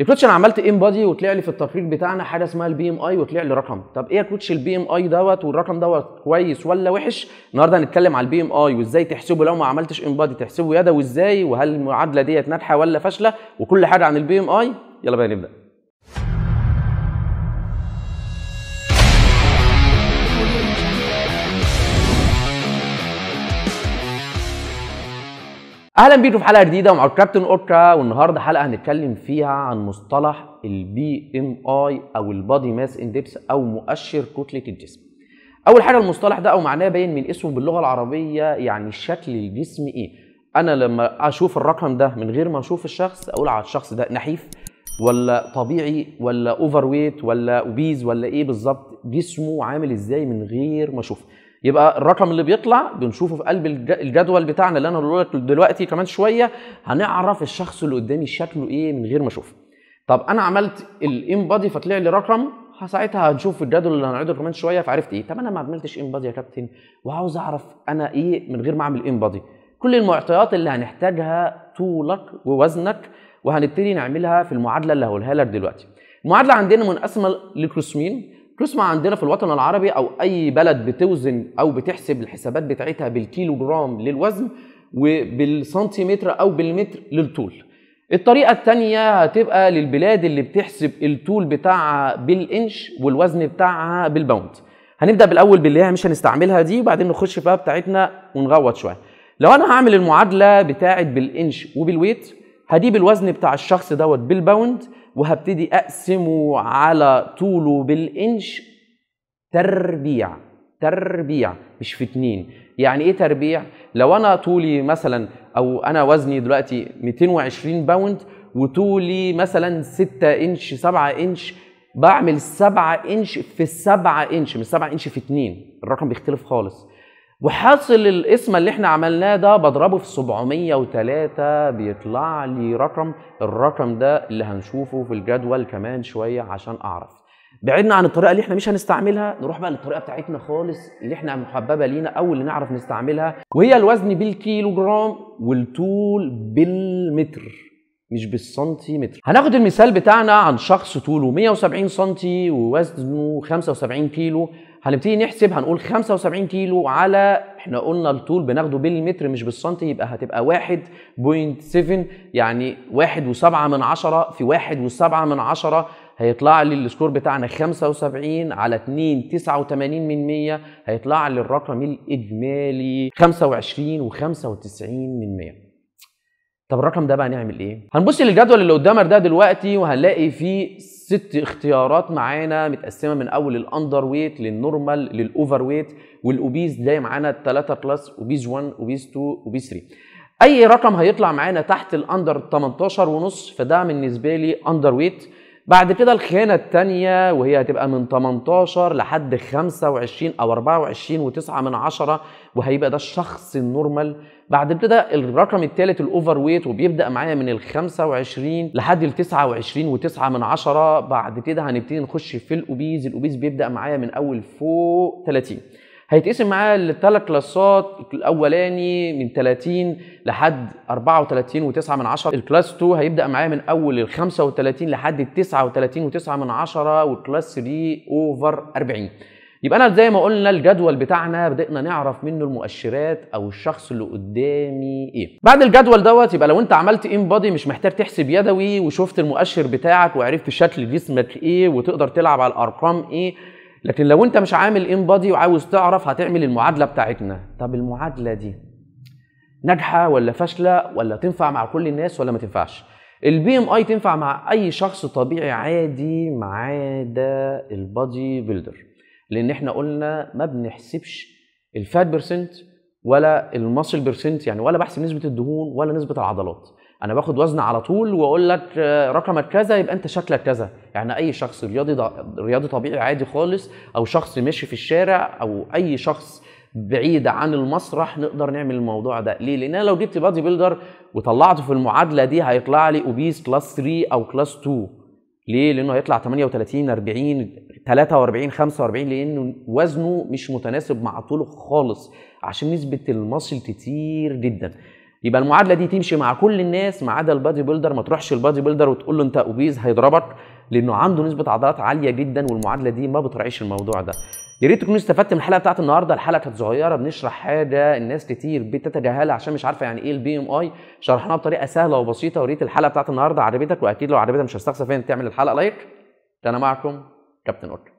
يا كوتش انا عملت ام بادي وطلع لي في التقرير بتاعنا حاجه اسمها البي ام اي وطلع لي رقم طب ايه يا كوتش البي ام اي دوت والرقم دوت كويس ولا وحش النهارده هنتكلم على البي ام اي وازاي تحسبه لو ما عملتش ام بادي تحسبه يدوي ازاي وهل المعادله ديت ناجحه ولا فاشله وكل حاجه عن البي ام اي يلا بقى نبدا اهلا بيكم في حلقه جديده مع الكابتن اوركا والنهارده حلقه هنتكلم فيها عن مصطلح البي ام اي او البادي ماس اندكس او مؤشر كتله الجسم اول حاجه المصطلح ده او معناه باين من اسمه باللغه العربيه يعني شكل الجسم ايه انا لما اشوف الرقم ده من غير ما اشوف الشخص اقول على الشخص ده نحيف ولا طبيعي ولا اوفر ويت ولا اوبيز ولا ايه بالظبط جسمه عامل ازاي من غير ما اشوفه يبقى الرقم اللي بيطلع بنشوفه في قلب الجدول بتاعنا اللي انا هقوله لك دلوقتي كمان شويه هنعرف الشخص اللي قدامي شكله ايه من غير ما اشوفه طب انا عملت بادي فطلع لي رقم ساعتها هنشوف الجدول اللي هنعيده كمان شويه فعرفت ايه طب انا ما عملتش بادي يا كابتن وعاوز اعرف انا ايه من غير ما اعمل بادي. كل المعطيات اللي هنحتاجها طولك ووزنك وهنبتدي نعملها في المعادله اللي هقولها لك دلوقتي المعادله عندنا منقسمه لقسمين ما عندنا في الوطن العربي او اي بلد بتوزن او بتحسب الحسابات بتاعتها بالكيلو جرام للوزن وبالسنتيمتر او بالمتر للطول الطريقة الثانية هتبقى للبلاد اللي بتحسب الطول بتاعها بالإنش والوزن بتاعها بالباوند هنبدأ بالأول باللي هي مش هنستعملها دي وبعدين نخش بقى بتاعتنا ونغوط شوية لو أنا هعمل المعادلة بتاعت بالإنش وبالويت هجيب الوزن بتاع الشخص دوت بالباوند وهبتدي اقسمه على طوله بالانش تربيع تربيع مش في اتنين يعني ايه تربيع لو انا طولي مثلا او انا وزني دلوقتي 220 باوند وطولي مثلا 6 انش 7 انش بعمل 7 انش في 7 انش مش 7 انش في 2 الرقم بيختلف خالص وحاصل القسمة اللي احنا عملناه ده بضربه في 703 بيطلع لي رقم الرقم ده اللي هنشوفه في الجدول كمان شوية عشان اعرف بعدنا عن الطريقة اللي احنا مش هنستعملها نروح بقى للطريقة بتاعتنا خالص اللي احنا محببة لينا او اللي نعرف نستعملها وهي الوزن بالكيلو جرام والطول بالمتر مش بالسنتيمتر هناخد المثال بتاعنا عن شخص طوله 170 سنتي ووزنه 75 كيلو هنبتدي نحسب هنقول 75 كيلو على احنا قلنا الطول بناخده بالمتر مش بالسنتي يبقى هتبقى 1.7 يعني 1.7 من عشرة في 1.7 من عشرة هيطلع لي السكور بتاعنا 75 على 2 89 من 100 هيطلع لي الرقم الإجمالي 25 و95 من 100 طب الرقم ده بقى نعمل ايه؟ هنبص للجدول اللي قدامك ده دلوقتي وهنلاقي فيه ست اختيارات معانا متقسمه من اول الاندر ويت للنورمال للاوفر ويت والاوبيز تلاقي معانا الثلاثه كلاس اوبيز 1 اوبيز 2 اوبيز 3 اي رقم هيطلع معانا تحت الاندر 18 ونص فده بالنسبه لي اندر ويت بعد كده الخيانة التانية وهي هتبقى من 18 لحد 25 أو 24 وتسعة من عشرة وهيبقى ده الشخص النورمال بعد كده الرقم الثالث الأوفر ويت وبيبدأ معايا من ال 25 لحد ال 29 وتسعة من عشرة بعد كده هنبتدي نخش في الأوبيز الأوبيز بيبدأ معايا من أول فوق 30 هيتقسم معايا الثلاث كلاسات الاولاني من 30 لحد 34 و9 من 10 الكلاس 2 هيبدا معايا من اول ال 35 لحد ال 39 و9 من 10 والكلاس 3 اوفر 40 يبقى انا زي ما قلنا الجدول بتاعنا بدأنا نعرف منه المؤشرات او الشخص اللي قدامي ايه بعد الجدول دوت يبقى لو انت عملت انبادي مش محتاج تحسب يدوي وشفت المؤشر بتاعك وعرفت شكل جسمك ايه وتقدر تلعب على الارقام ايه لكن لو انت مش عامل ان بادي وعاوز تعرف هتعمل المعادله بتاعتنا طب المعادله دي ناجحه ولا فاشله ولا تنفع مع كل الناس ولا ما تنفعش البي ام اي تنفع مع اي شخص طبيعي عادي ما عدا البادي بيلدر لان احنا قلنا ما بنحسبش الفات بيرسنت ولا الماسل بيرسنت يعني ولا بحسب نسبه الدهون ولا نسبه العضلات انا باخد وزن على طول واقول لك آه، رقمك كذا يبقى انت شكلك كذا يعني اي شخص رياضي رياضي طبيعي عادي خالص او شخص ماشي في الشارع او اي شخص بعيد عن المسرح نقدر نعمل الموضوع ده ليه لان انا لو جبت بادي بيلدر وطلعته في المعادله دي هيطلع لي اوبيس كلاس 3 او كلاس 2 ليه لانه هيطلع 38 40 43 45 لانه وزنه مش متناسب مع طوله خالص عشان نسبه المصل كتير جدا يبقى المعادله دي تمشي مع كل الناس ما عدا البادي بيلدر ما تروحش البادي بيلدر وتقول له انت اوبيز هيضربك لانه عنده نسبه عضلات عاليه جدا والمعادله دي ما بتراعيش الموضوع ده يا ريت تكونوا استفدت من الحلقه بتاعت النهارده الحلقه كانت صغيره بنشرح حاجه الناس كتير بتتجاهلها عشان مش عارفه يعني ايه البي ام اي شرحناها بطريقه سهله وبسيطه وريت الحلقه بتاعت النهارده عجبتك واكيد لو عجبتك مش هستخسر فيها تعمل الحلقه لايك انا معكم كابتن اوكي